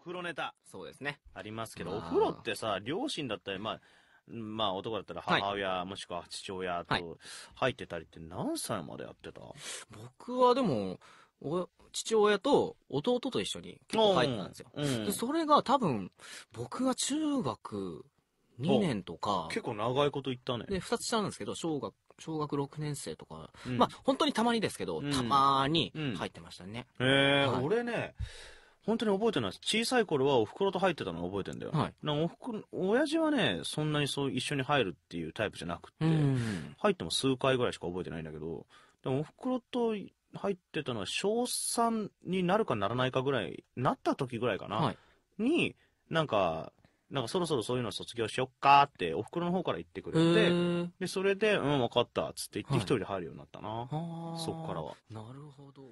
風呂ネタ。そうですね。ありますけど、お風呂ってさ、両親だったり、まあ、まあ男だったら母親、はい、もしくは父親と入ってたりって何歳までやってた、はい、僕はでも、父親と弟と一緒に結構入ってたんですよ。うん、でそれが多分、僕が中学2年とか。結構長いこと言ったね。で、2つ下なんですけど、小学、小学6年生とか。うん、まあ、本当にたまにですけど、うん、たまに入ってましたね。へえ、はい、俺ね、本当に覚えてない小さい頃はお袋と入ってたのを覚えてんだよ。はい。なおふく、親父はね、そんなにそう一緒に入るっていうタイプじゃなくて、入っても数回ぐらいしか覚えてないんだけど、でもお袋と入ってたのは小3になるかならないかぐらい、なった時ぐらいかな、はい、に、なんか、なんかそろそろそういうの卒業しよっかって、お袋の方から言ってくれて、で、それで、うん、分かった、つって言って一人で入るようになったな、はい、そっからは。なるほど。